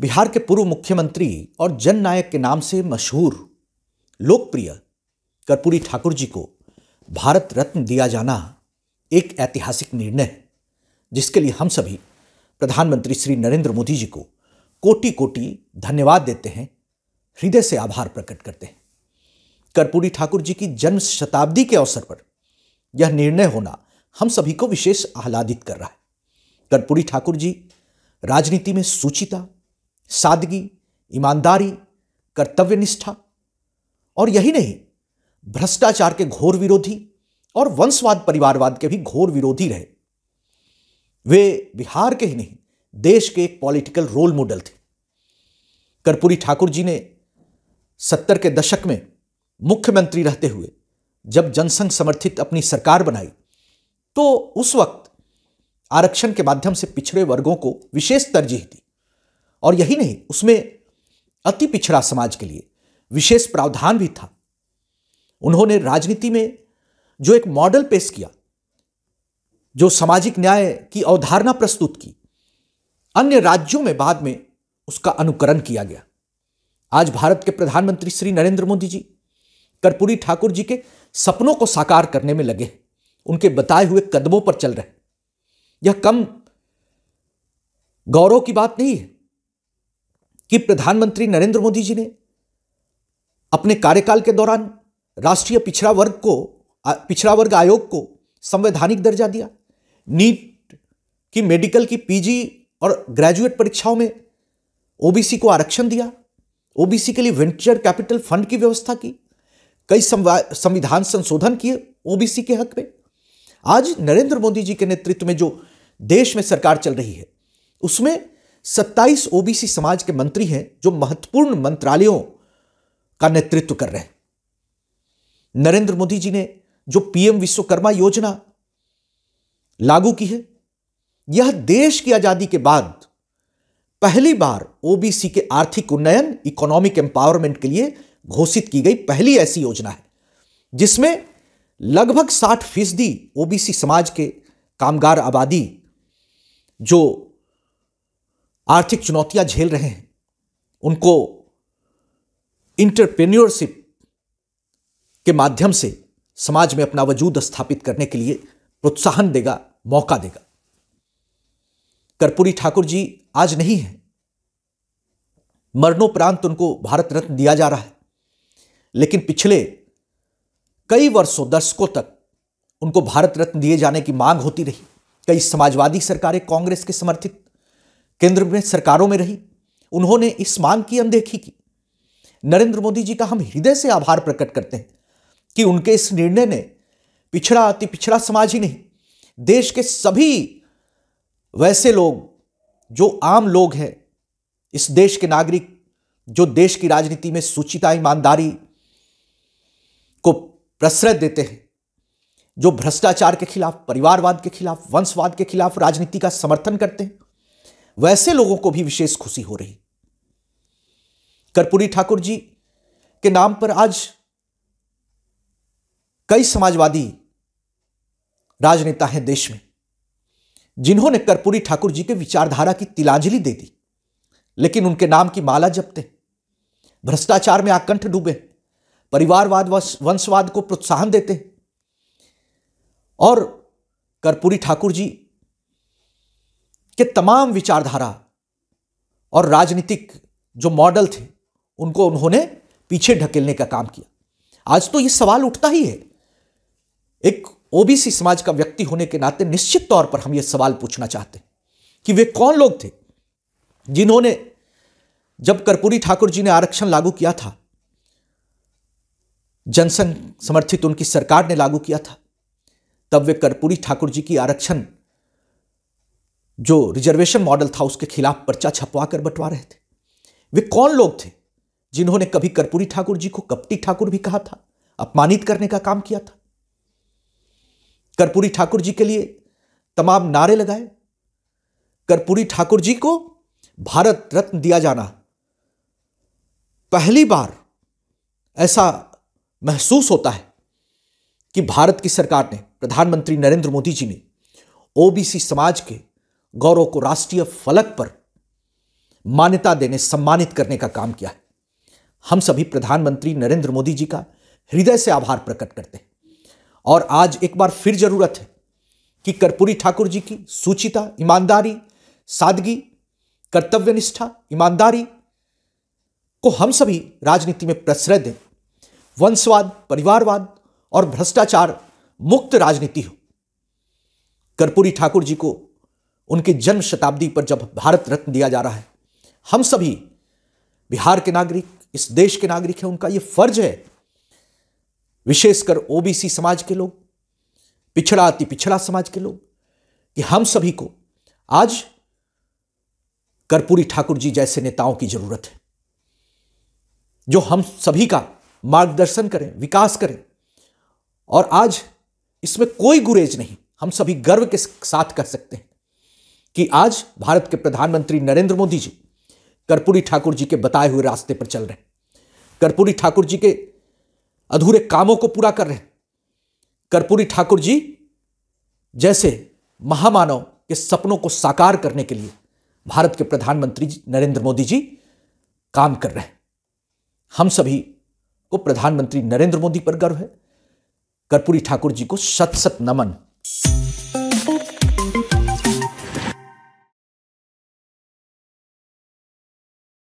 बिहार के पूर्व मुख्यमंत्री और जन नायक के नाम से मशहूर लोकप्रिय कर्पूरी ठाकुर जी को भारत रत्न दिया जाना एक ऐतिहासिक निर्णय है जिसके लिए हम सभी प्रधानमंत्री श्री नरेंद्र मोदी जी को कोटि कोटि धन्यवाद देते हैं हृदय से आभार प्रकट करते हैं कर्पूरी ठाकुर जी की जन्म शताब्दी के अवसर पर यह निर्णय होना हम सभी को विशेष आह्लादित कर रहा है कर्पूरी ठाकुर जी राजनीति में सुचिता सादगी ईमानदारी कर्तव्य निष्ठा और यही नहीं भ्रष्टाचार के घोर विरोधी और वंशवाद परिवारवाद के भी घोर विरोधी रहे वे बिहार के ही नहीं देश के एक पॉलिटिकल रोल मॉडल थे कर्पूरी ठाकुर जी ने सत्तर के दशक में मुख्यमंत्री रहते हुए जब जनसंघ समर्थित अपनी सरकार बनाई तो उस वक्त आरक्षण के माध्यम से पिछड़े वर्गों को विशेष तरजीह दी और यही नहीं उसमें अति पिछड़ा समाज के लिए विशेष प्रावधान भी था उन्होंने राजनीति में जो एक मॉडल पेश किया जो सामाजिक न्याय की अवधारणा प्रस्तुत की अन्य राज्यों में बाद में उसका अनुकरण किया गया आज भारत के प्रधानमंत्री श्री नरेंद्र मोदी जी कर्पूरी ठाकुर जी के सपनों को साकार करने में लगे उनके बताए हुए कदमों पर चल रहे यह कम गौरव की बात नहीं है कि प्रधानमंत्री नरेंद्र मोदी जी ने अपने कार्यकाल के दौरान राष्ट्रीय पिछड़ा वर्ग को पिछड़ा वर्ग आयोग को संवैधानिक दर्जा दिया नीट की मेडिकल की पीजी और ग्रेजुएट परीक्षाओं में ओबीसी को आरक्षण दिया ओबीसी के लिए वेंचर कैपिटल फंड की व्यवस्था की कई संविधान संशोधन किए ओबीसी के हक में आज नरेंद्र मोदी जी के नेतृत्व में जो देश में सरकार चल रही है उसमें सत्ताईस ओबीसी समाज के मंत्री हैं जो महत्वपूर्ण मंत्रालयों का नेतृत्व कर रहे हैं नरेंद्र मोदी जी ने जो पीएम विश्वकर्मा योजना लागू की है यह देश की आजादी के बाद पहली बार ओबीसी के आर्थिक उन्नयन इकोनॉमिक एम्पावरमेंट के लिए घोषित की गई पहली ऐसी योजना है जिसमें लगभग 60 फीसदी ओबीसी समाज के कामगार आबादी जो आर्थिक चुनौतियां झेल रहे हैं उनको इंटरप्रेन्योरशिप के माध्यम से समाज में अपना वजूद स्थापित करने के लिए प्रोत्साहन देगा मौका देगा कर्पूरी ठाकुर जी आज नहीं है मरणोपरांत उनको भारत रत्न दिया जा रहा है लेकिन पिछले कई वर्षों दशकों तक उनको भारत रत्न दिए जाने की मांग होती रही कई समाजवादी सरकारें कांग्रेस के समर्थित केंद्र में सरकारों में रही उन्होंने इस मांग की अनदेखी की नरेंद्र मोदी जी का हम हृदय से आभार प्रकट करते हैं कि उनके इस निर्णय ने पिछड़ा अति पिछड़ा समाज ही नहीं देश के सभी वैसे लोग जो आम लोग हैं इस देश के नागरिक जो देश की राजनीति में सुचिता ईमानदारी को प्रश्रय देते हैं जो भ्रष्टाचार के खिलाफ परिवारवाद के खिलाफ वंशवाद के खिलाफ राजनीति का समर्थन करते हैं वैसे लोगों को भी विशेष खुशी हो रही कर्पूरी ठाकुर जी के नाम पर आज कई समाजवादी राजनेता हैं देश में जिन्होंने कर्पूरी ठाकुर जी के विचारधारा की तिलांजलि दे दी लेकिन उनके नाम की माला जपते भ्रष्टाचार में आकंठ डूबे परिवारवाद वंशवाद को प्रोत्साहन देते और कर्पूरी ठाकुर जी के तमाम विचारधारा और राजनीतिक जो मॉडल थे उनको उन्होंने पीछे ढकेलने का काम किया आज तो ये सवाल उठता ही है एक ओबीसी समाज का व्यक्ति होने के नाते निश्चित तौर पर हम ये सवाल पूछना चाहते हैं कि वे कौन लोग थे जिन्होंने जब कर्पूरी ठाकुर जी ने आरक्षण लागू किया था जनसंघ समर्थित उनकी सरकार ने लागू किया था तब वे कर्पूरी ठाकुर जी की आरक्षण जो रिजर्वेशन मॉडल था उसके खिलाफ पर्चा छपवा कर बंटवा रहे थे वे कौन लोग थे जिन्होंने कभी कर्पूरी ठाकुर जी को कपटी ठाकुर भी कहा था अपमानित करने का काम किया था कर्पूरी ठाकुर जी के लिए तमाम नारे लगाए कर्पूरी ठाकुर जी को भारत रत्न दिया जाना पहली बार ऐसा महसूस होता है कि भारत की सरकार ने प्रधानमंत्री नरेंद्र मोदी जी ने ओबीसी समाज के गौरव को राष्ट्रीय फलक पर मान्यता देने सम्मानित करने का काम किया है हम सभी प्रधानमंत्री नरेंद्र मोदी जी का हृदय से आभार प्रकट करते हैं और आज एक बार फिर जरूरत है कि कर्पूरी ठाकुर जी की सूचिता ईमानदारी सादगी कर्तव्यनिष्ठा ईमानदारी को हम सभी राजनीति में प्रश्रय दें वंशवाद परिवारवाद और भ्रष्टाचार मुक्त राजनीति हो कर्पूरी ठाकुर जी को उनके जन्म शताब्दी पर जब भारत रत्न दिया जा रहा है हम सभी बिहार के नागरिक इस देश के नागरिक हैं उनका ये फर्ज है विशेषकर ओबीसी समाज के लोग पिछड़ा अति पिछड़ा समाज के लोग कि हम सभी को आज कर्पूरी ठाकुर जी जैसे नेताओं की जरूरत है जो हम सभी का मार्गदर्शन करें विकास करें और आज इसमें कोई गुरेज नहीं हम सभी गर्व के साथ कर सकते हैं कि आज भारत के प्रधानमंत्री नरेंद्र मोदी जी कर्पूरी ठाकुर जी के बताए हुए रास्ते पर चल रहे हैं कर्पूरी ठाकुर जी के अधूरे कामों को पूरा कर रहे हैं कर्पूरी ठाकुर जी जैसे महामानव के सपनों को साकार करने के लिए भारत के प्रधानमंत्री नरेंद्र मोदी जी काम कर रहे हैं हम सभी को प्रधानमंत्री नरेंद्र मोदी पर गर्व है कर्पूरी ठाकुर जी को सत सत नमन